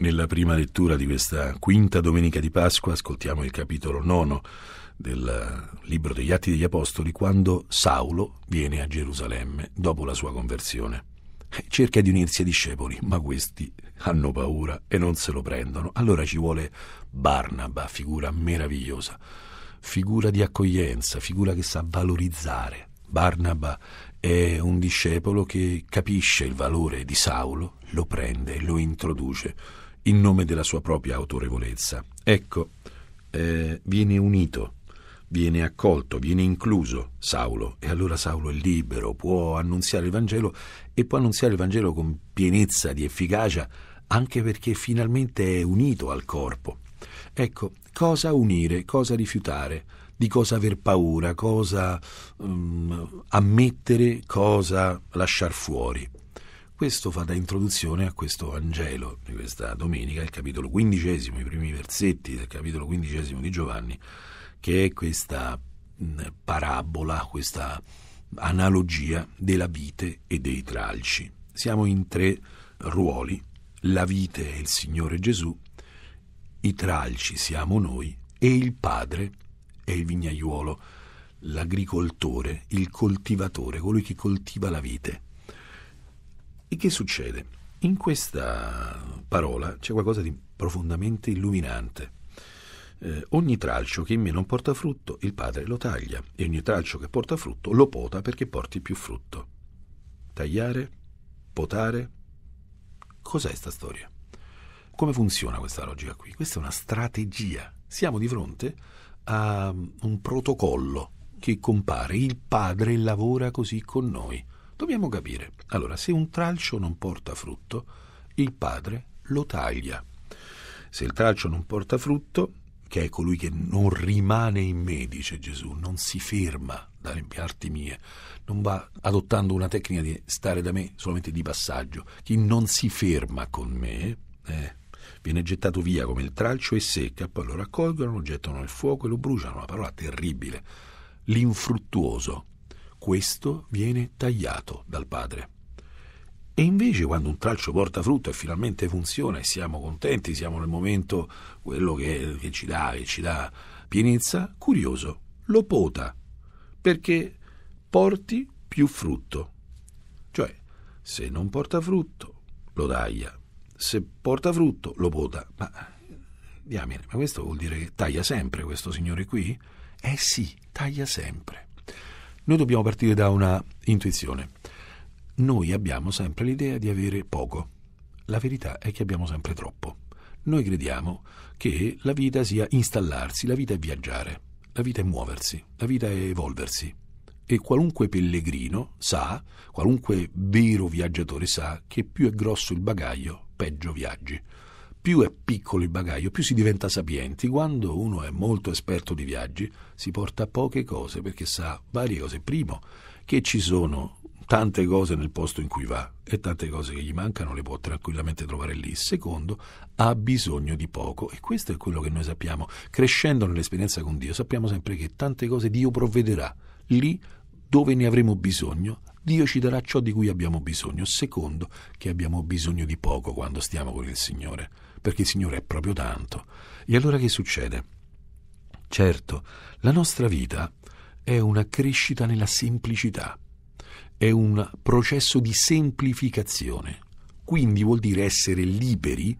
Nella prima lettura di questa quinta domenica di Pasqua ascoltiamo il capitolo nono del libro degli Atti degli Apostoli quando Saulo viene a Gerusalemme dopo la sua conversione. Cerca di unirsi ai discepoli, ma questi hanno paura e non se lo prendono. Allora ci vuole Barnaba, figura meravigliosa, figura di accoglienza, figura che sa valorizzare. Barnaba è un discepolo che capisce il valore di Saulo, lo prende e lo introduce in nome della sua propria autorevolezza. Ecco, eh, viene unito, viene accolto, viene incluso Saulo e allora Saulo è libero, può annunziare il Vangelo e può annunziare il Vangelo con pienezza di efficacia anche perché finalmente è unito al corpo. Ecco, cosa unire, cosa rifiutare, di cosa aver paura, cosa um, ammettere, cosa lasciar fuori. Questo fa da introduzione a questo Vangelo di questa domenica, il capitolo quindicesimo, i primi versetti del capitolo quindicesimo di Giovanni, che è questa mm, parabola, questa analogia della vite e dei tralci. Siamo in tre ruoli, la vite è il Signore Gesù, i tralci siamo noi e il Padre è il vignaiuolo, l'agricoltore, il coltivatore, colui che coltiva la vite. E che succede? In questa parola c'è qualcosa di profondamente illuminante. Eh, ogni tralcio che in me non porta frutto, il padre lo taglia, e ogni tralcio che porta frutto lo pota perché porti più frutto. Tagliare, potare, cos'è sta storia? Come funziona questa logica qui? Questa è una strategia. Siamo di fronte a mm, un protocollo che compare. Il padre lavora così con noi. Dobbiamo capire. Allora, se un tralcio non porta frutto, il padre lo taglia. Se il tralcio non porta frutto, che è colui che non rimane in me, dice Gesù, non si ferma dalle arti mie, non va adottando una tecnica di stare da me solamente di passaggio. Chi non si ferma con me, eh, viene gettato via come il tralcio e secca, poi lo raccolgono, lo gettano nel fuoco e lo bruciano, una parola terribile. L'infruttuoso questo viene tagliato dal padre. E invece quando un tralcio porta frutto e finalmente funziona e siamo contenti, siamo nel momento quello che, che ci dà, che ci dà pienezza, curioso, lo pota perché porti più frutto. Cioè, se non porta frutto, lo taglia. Se porta frutto, lo pota. Ma diamine, ma questo vuol dire che taglia sempre questo signore qui? Eh sì, taglia sempre. Noi dobbiamo partire da una intuizione. Noi abbiamo sempre l'idea di avere poco. La verità è che abbiamo sempre troppo. Noi crediamo che la vita sia installarsi, la vita è viaggiare, la vita è muoversi, la vita è evolversi. E qualunque pellegrino sa, qualunque vero viaggiatore sa, che più è grosso il bagaglio, peggio viaggi più è piccolo il bagaglio, più si diventa sapienti. Quando uno è molto esperto di viaggi, si porta poche cose perché sa varie cose. Primo, che ci sono tante cose nel posto in cui va e tante cose che gli mancano le può tranquillamente trovare lì. Secondo, ha bisogno di poco e questo è quello che noi sappiamo. Crescendo nell'esperienza con Dio sappiamo sempre che tante cose Dio provvederà lì dove ne avremo bisogno Dio ci darà ciò di cui abbiamo bisogno, secondo che abbiamo bisogno di poco quando stiamo con il Signore, perché il Signore è proprio tanto. E allora che succede? Certo, la nostra vita è una crescita nella semplicità, è un processo di semplificazione, quindi vuol dire essere liberi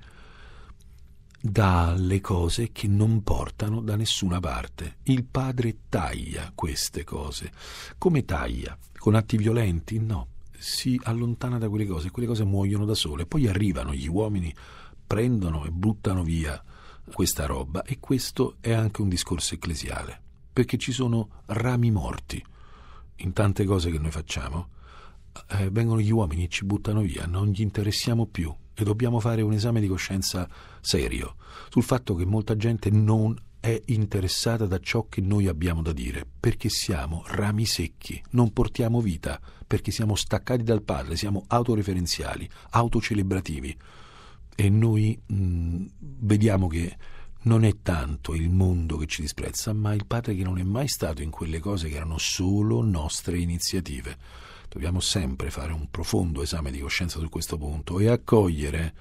dalle cose che non portano da nessuna parte. Il padre taglia queste cose. Come taglia? Con atti violenti? No. Si allontana da quelle cose, quelle cose muoiono da sole, poi arrivano gli uomini, prendono e buttano via questa roba e questo è anche un discorso ecclesiale, perché ci sono rami morti in tante cose che noi facciamo. Eh, vengono gli uomini e ci buttano via, non gli interessiamo più, e dobbiamo fare un esame di coscienza serio sul fatto che molta gente non è interessata da ciò che noi abbiamo da dire, perché siamo rami secchi, non portiamo vita, perché siamo staccati dal padre, siamo autoreferenziali, autocelebrativi. E noi mh, mm, vediamo che non è tanto il mondo che ci disprezza, ma il padre che non è mai stato in quelle cose che erano solo nostre iniziative dobbiamo sempre fare un profondo esame di coscienza su questo punto e accogliere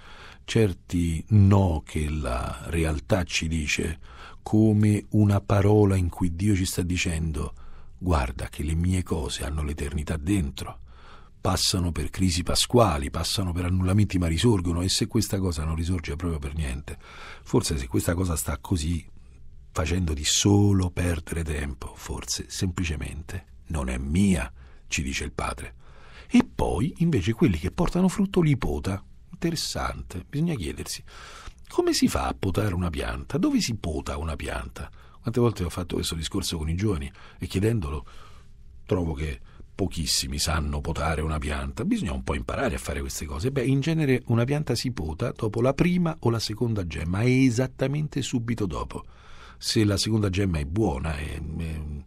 certi no che la realtà ci dice come una parola in cui Dio ci sta dicendo guarda che le mie cose hanno l'eternità dentro, passano per crisi pasquali, passano per annullamenti ma risorgono e se questa cosa non risorge proprio per niente, forse se questa cosa sta così facendo di solo perdere tempo, forse semplicemente non è mia ci dice il padre. E poi, invece, quelli che portano frutto li pota. Interessante, bisogna chiedersi. Come si fa a potare una pianta? Dove si pota una pianta? Quante volte ho fatto questo discorso con i giovani e chiedendolo trovo che pochissimi sanno potare una pianta. Bisogna un po' imparare a fare queste cose. Beh, in genere una pianta si pota dopo la prima o la seconda gemma, esattamente subito dopo. Se la seconda gemma è buona, è, è eh,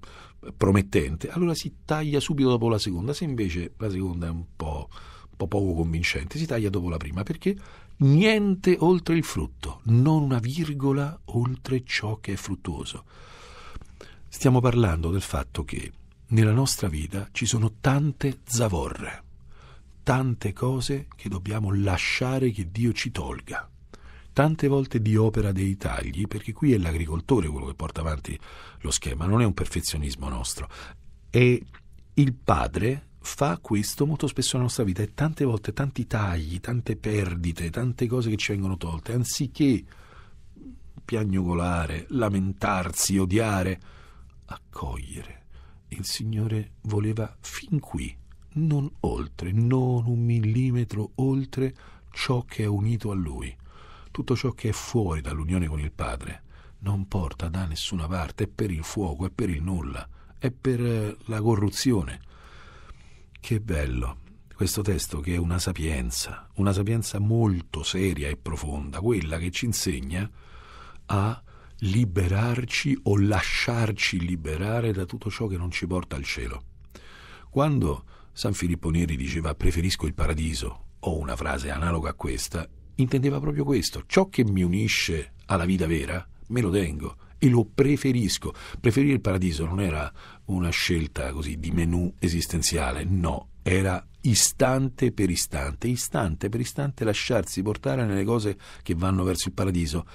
promettente, allora si taglia subito dopo la seconda. Se invece la seconda è un po', un po' poco convincente, si taglia dopo la prima perché niente oltre il frutto, non una virgola oltre ciò che è fruttuoso. Stiamo parlando del fatto che nella nostra vita ci sono tante zavorre, tante cose che dobbiamo lasciare che Dio ci tolga tante volte di opera dei tagli, perché qui è l'agricoltore quello che porta avanti lo schema, non è un perfezionismo nostro. E il padre fa questo molto spesso nella nostra vita e tante volte tanti tagli, tante perdite, tante cose che ci vengono tolte, anziché piagnucolare, lamentarsi, odiare, accogliere. Il Signore voleva fin qui, non oltre, non un millimetro oltre ciò che è unito a Lui tutto ciò che è fuori dall'unione con il Padre non porta da nessuna parte, è per il fuoco, è per il nulla, è per eh, la corruzione. Che bello questo testo che è una sapienza, una sapienza molto seria e profonda, quella che ci insegna a liberarci o lasciarci liberare da tutto ciò che non ci porta al cielo. Quando San Filippo Neri diceva preferisco il paradiso, o una frase analoga a questa, intendeva proprio questo. Ciò che mi unisce alla vita vera me lo tengo e lo preferisco. Preferire il paradiso non era una scelta così di menù esistenziale, no, era istante per istante, istante per istante lasciarsi portare nelle cose che vanno verso il paradiso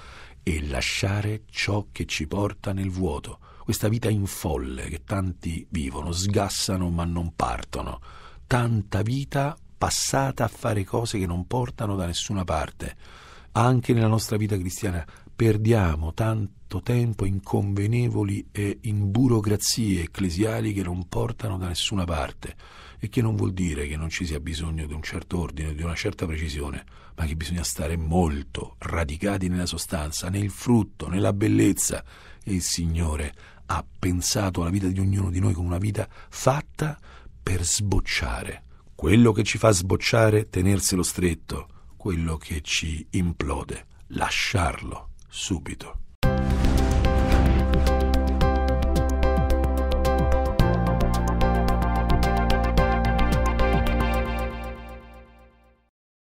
e lasciare ciò che ci porta nel vuoto. Questa vita in folle che tanti vivono, sgassano ma non partono. Tanta vita passata a fare cose che non portano da nessuna parte. Anche nella nostra vita cristiana perdiamo tanto tempo in convenevoli e in burocrazie ecclesiali che non portano da nessuna parte e che non vuol dire che non ci sia bisogno di un certo ordine, di una certa precisione, ma che bisogna stare molto radicati nella sostanza, nel frutto, nella bellezza. E il Signore ha pensato alla vita di ognuno di noi come una vita fatta per sbocciare quello che ci fa sbocciare, tenerselo stretto. Quello che ci implode, lasciarlo subito.